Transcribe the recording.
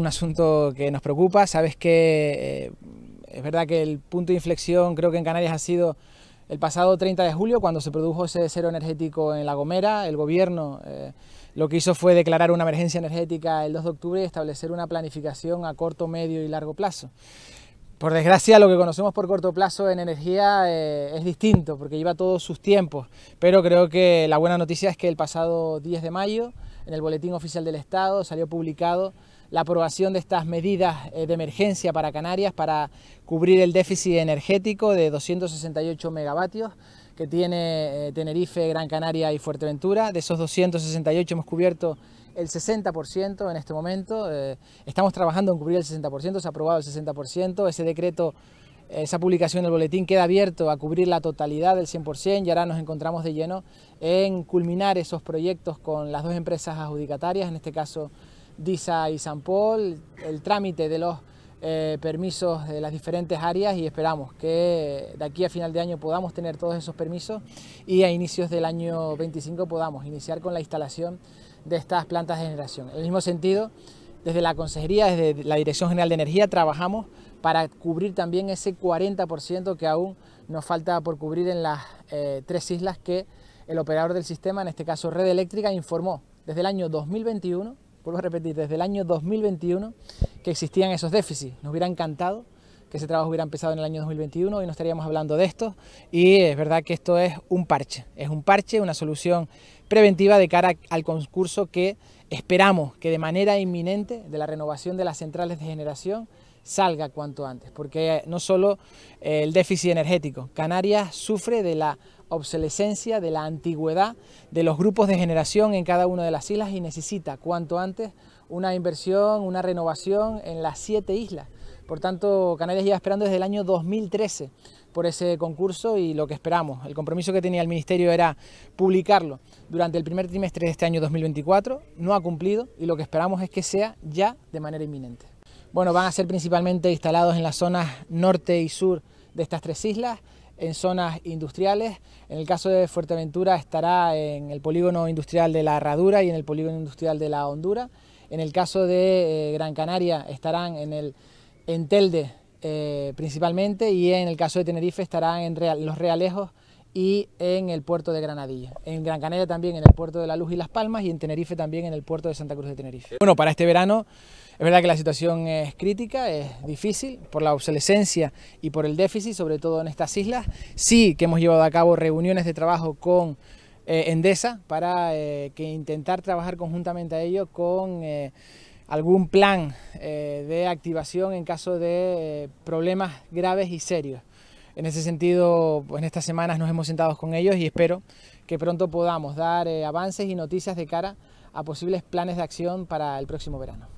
un asunto que nos preocupa. Sabes que eh, es verdad que el punto de inflexión creo que en Canarias ha sido el pasado 30 de julio, cuando se produjo ese cero energético en La Gomera, el gobierno eh, lo que hizo fue declarar una emergencia energética el 2 de octubre y establecer una planificación a corto, medio y largo plazo. Por desgracia, lo que conocemos por corto plazo en energía eh, es distinto, porque lleva todos sus tiempos. Pero creo que la buena noticia es que el pasado 10 de mayo, en el Boletín Oficial del Estado, salió publicado la aprobación de estas medidas eh, de emergencia para Canarias para cubrir el déficit energético de 268 megavatios que tiene eh, Tenerife, Gran Canaria y Fuerteventura. De esos 268 hemos cubierto el 60% en este momento. Eh, estamos trabajando en cubrir el 60%, se ha aprobado el 60%. Ese decreto, esa publicación del boletín queda abierto a cubrir la totalidad del 100% y ahora nos encontramos de lleno en culminar esos proyectos con las dos empresas adjudicatarias, en este caso DISA y San Paul, el trámite de los eh, permisos de las diferentes áreas y esperamos que de aquí a final de año podamos tener todos esos permisos y a inicios del año 25 podamos iniciar con la instalación de estas plantas de generación. En el mismo sentido, desde la Consejería, desde la Dirección General de Energía, trabajamos para cubrir también ese 40% que aún nos falta por cubrir en las eh, tres islas que el operador del sistema, en este caso Red Eléctrica, informó desde el año 2021 vuelvo repetir, desde el año 2021 que existían esos déficits. Nos hubiera encantado que ese trabajo hubiera empezado en el año 2021 y no estaríamos hablando de esto. Y es verdad que esto es un parche, es un parche, una solución preventiva de cara al concurso que esperamos que de manera inminente de la renovación de las centrales de generación salga cuanto antes, porque no solo eh, el déficit energético, Canarias sufre de la obsolescencia, de la antigüedad de los grupos de generación en cada una de las islas y necesita cuanto antes una inversión, una renovación en las siete islas. Por tanto, Canarias lleva esperando desde el año 2013 por ese concurso y lo que esperamos. El compromiso que tenía el Ministerio era publicarlo durante el primer trimestre de este año 2024, no ha cumplido y lo que esperamos es que sea ya de manera inminente. Bueno, van a ser principalmente instalados en las zonas norte y sur de estas tres islas, en zonas industriales. En el caso de Fuerteventura estará en el polígono industrial de la Herradura y en el polígono industrial de la Hondura. En el caso de eh, Gran Canaria estarán en el en Telde eh, principalmente y en el caso de Tenerife estarán en los Realejos y en el puerto de Granadilla. En Gran Canaria también en el puerto de La Luz y Las Palmas y en Tenerife también en el puerto de Santa Cruz de Tenerife. Bueno, para este verano es verdad que la situación es crítica, es difícil por la obsolescencia y por el déficit, sobre todo en estas islas. Sí que hemos llevado a cabo reuniones de trabajo con eh, Endesa para eh, intentar trabajar conjuntamente a ellos con eh, algún plan de activación en caso de problemas graves y serios. En ese sentido, en estas semanas nos hemos sentado con ellos y espero que pronto podamos dar avances y noticias de cara a posibles planes de acción para el próximo verano.